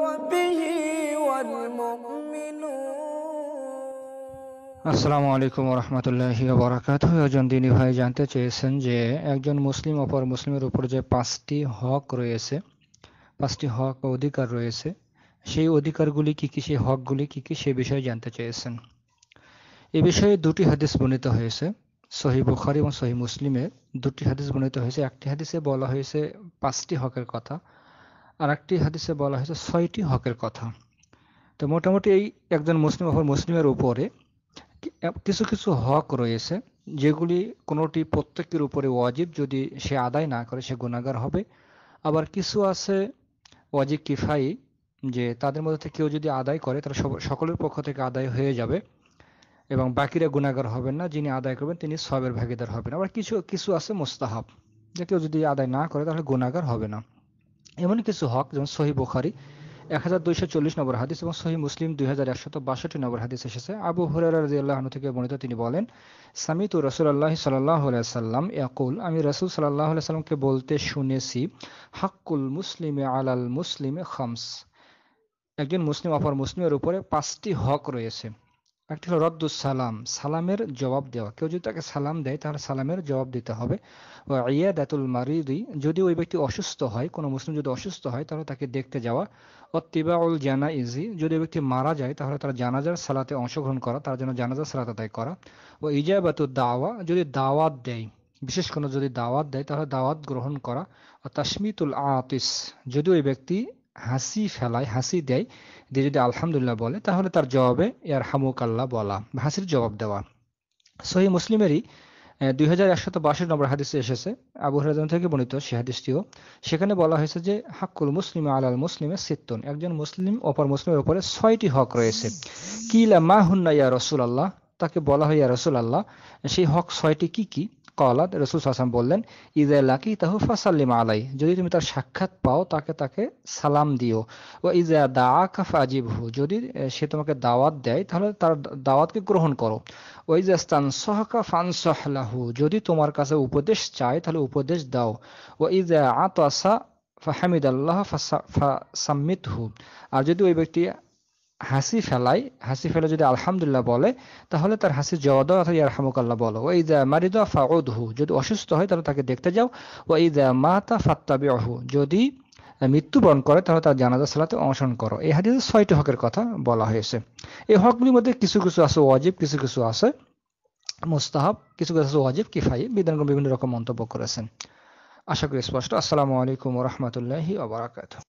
وصحبه والمؤمنون আসসালামু আলাইকুম রহমতুল্লাহি বরাকাত একজন দিনী ভাই জানতে চেয়েছেন যে একজন মুসলিম অপর মুসলিমের উপর যে পাঁচটি হক রয়েছে পাঁচটি হক অধিকার রয়েছে সেই অধিকারগুলি কি কি সেই হকগুলি কি কি সে বিষয়ে জানতে চেয়েছেন এ বিষয়ে দুটি হাদিস বর্ণিত হয়েছে সহি বুখারি এবং সহি মুসলিমের দুটি হাদিস বর্ণিত হয়েছে একটি হাদিসে বলা হয়েছে পাঁচটি হকের কথা আর একটি হাদিসে বলা হয়েছে ছয়টি হকের কথা তো মোটামুটি এই একজন মুসলিম অপর মুসলিমের উপরে কিছু কিছু হক রয়েছে যেগুলি কোনোটি প্রত্যেকের উপরে ওয়াজিব যদি সে আদায় না করে সে গুণাগার হবে আবার কিছু আছে ওয়াজিব কিফাই যে তাদের মধ্যে কেউ যদি আদায় করে তারা সকলের পক্ষ থেকে আদায় হয়ে যাবে এবং বাকিরা গুণাগার হবেন না যিনি আদায় করবেন তিনি সবের ভাগিদার হবেন আবার কিছু কিছু আছে মোস্তাহাব যে কেউ যদি আদায় না করে তাহলে গুণাগার হবে না এমন কিছু হক যেমন সহি বোখারি এক হাজার দুইশো চল্লিশ নম্বর হাদিস এবং সহি মুসলিম দুই হাজার একশত বাষট্টি নম্বর হাদিস এসেছে আবু হরিয়াল্লাহ থেকে বর্ণিত তিনি বলেন সামিত রসুল আল্লাহ সাল্লাহ সাল্লাম ইয়াকুল আমি রসুল সাল্লাহ সাল্লামকে বলতে শুনেছি হাক্কুল মুসলিমে আলাল মুসলিমে খামস একজন মুসলিম অপর মুসলিমের উপরে পাঁচটি হক রয়েছে একটি হলো রদ্দুস সালাম সালামের জবাব দেওয়া কেউ যদি তাকে সালাম দেয় তাহলে সালামের জবাব দিতে হবে ইয়াদাতুল মারিদি যদি ওই ব্যক্তি অসুস্থ হয় কোনো মুসলিম যদি অসুস্থ হয় তাহলে তাকে দেখতে যাওয়া অত্তিবাউল জানা ইজি যদি ব্যক্তি মারা যায় তাহলে তার জানাজার সালাতে অংশগ্রহণ করা তার জন্য জানাজার সালাত আদায় করা ও ইজাবাতুল দাওয়া যদি দাওয়াত দেয় বিশেষ কোনো যদি দাওয়াত দেয় তাহলে দাওয়াত গ্রহণ করা ও তাসমিতুল আতিস যদি ওই ব্যক্তি হাসি ফেলায় হাসি দেয় দিয়ে যদি আলহামদুল্লাহ বলে তাহলে তার জবাবে ইয়ার হামুকাল্লা বলা হাসির জবাব দেওয়া সহি মুসলিমেরই দুই হাজার একশত বাষট্টি নম্বর হাদিসে এসেছে আবু হরাজন থেকে বর্ণিত সে হাদিসটিও সেখানে বলা হয়েছে যে হাক্কুল মুসলিম আলাল মুসলিমের সিত্তন একজন মুসলিম অপর মুসলিমের উপরে ছয়টি হক রয়েছে কিলা মা হুন্না ইয়া রসুল আল্লাহ তাকে বলা হয় ইয়া রসুল আল্লাহ সেই হক ছয়টি কি কি কলাদ রসুল হাসান বললেন ইদে লাকি তাহু ফাসাল্লিম আলাই যদি তুমি তার সাক্ষাৎ পাও তাকে তাকে সালাম দিও ও ইজা দা কাফা আজিবহু যদি সে তোমাকে দাওয়াত দেয় তাহলে তার দাওয়াতকে গ্রহণ করো ওই যে স্তান সহকা ফান সহলাহু যদি তোমার কাছে উপদেশ চায় তাহলে উপদেশ দাও ও ইজা আতাসা ফাহামিদ আল্লাহ ফা সাম্মিত হু আর যদি ওই ব্যক্তি হাসি ফেলাই হাসি ফেলে যদি আলহামদুলিল্লাহ বলে তাহলে তার হাসি জবাব দাও অথবা ইয়ারহামুকাল্লাহ বলো ও ইদা মারিদ ফাউদহু যদি অসুস্থ হয় তাহলে তাকে দেখতে যাও ও ইদা মাতা ফাত্তাবিহু যদি মৃত্যুবরণ করে তাহলে তার জানাজা সালাতে অংশগ্রহণ করো এই হাদিসে ছয়টি হকের কথা বলা হয়েছে এই হকগুলির মধ্যে কিছু কিছু আছে ওয়াজিব কিছু কিছু আছে মুস্তাহাব কিছু কিছু আছে ওয়াজিব কিফাই বিধানগুলো বিভিন্ন রকম মন্তব্য করেছেন আশা করি স্পষ্ট আসসালামু আলাইকুম রহমতুল্লাহি